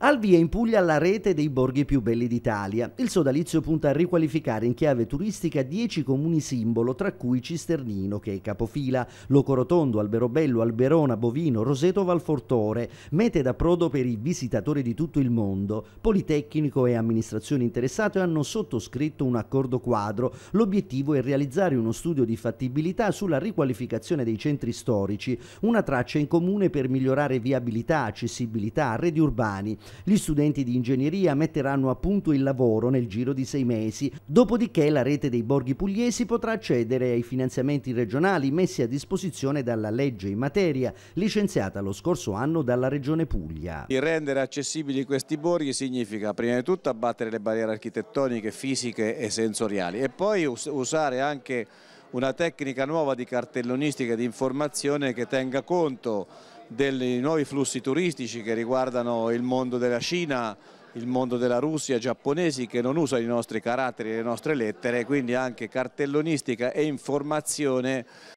Al via in Puglia la rete dei borghi più belli d'Italia. Il sodalizio punta a riqualificare in chiave turistica 10 comuni simbolo, tra cui Cisternino, che è capofila, Locorotondo, Alberobello, Alberona, Bovino, Roseto Valfortore, mete d'approdo per i visitatori di tutto il mondo. Politecnico e amministrazioni interessate hanno sottoscritto un accordo quadro. L'obiettivo è realizzare uno studio di fattibilità sulla riqualificazione dei centri storici, una traccia in comune per migliorare viabilità, accessibilità, reti urbani. Gli studenti di ingegneria metteranno a punto il lavoro nel giro di sei mesi, dopodiché la rete dei borghi pugliesi potrà accedere ai finanziamenti regionali messi a disposizione dalla legge in materia, licenziata lo scorso anno dalla Regione Puglia. Il rendere accessibili questi borghi significa prima di tutto abbattere le barriere architettoniche, fisiche e sensoriali e poi usare anche una tecnica nuova di cartellonistica e di informazione che tenga conto dei nuovi flussi turistici che riguardano il mondo della Cina, il mondo della Russia, giapponesi che non usano i nostri caratteri, e le nostre lettere, quindi anche cartellonistica e informazione